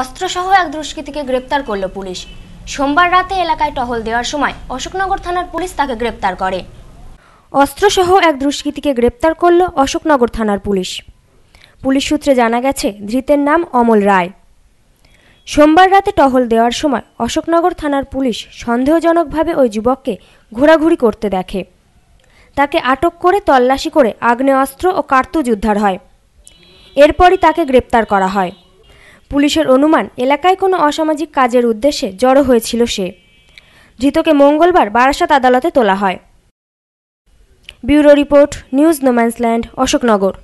অস্ত্রসহ এক দুষ্কৃতীকে গ্রেপ্তার করল পুলিশ সোমবার রাতে এলাকায় টহল দেওয়ার সময় অশোকনগর থানার পুলিশ তাকে গ্রেপ্তার করে অস্ত্রসহ এক দুষ্কৃতীকে গ্রেপ্তার করল অশোকনগর থানার পুলিশ পুলিশ সূত্রে জানা গেছে ধৃতের নাম অমল রায় সোমবার রাতে টহল দেওয়ার সময় অশোকনগর থানার পুলিশ সন্দেহজনকভাবে ওই যুবককে ঘোরাঘুরি করতে দেখে তাকে আটক করে তল্লাশি করে আগ্নেয়াস্ত্র ও কার্তুজ উদ্ধার হয় এরপরই তাকে গ্রেপ্তার করা হয় পুলিশের অনুমান এলাকায় কোনো অসামাজিক কাজের উদ্দেশ্যে জড়ো হয়েছিল সে ধৃতকে মঙ্গলবার বারাসাত আদালতে তোলা হয় bureau report news no man's land Ashoknagar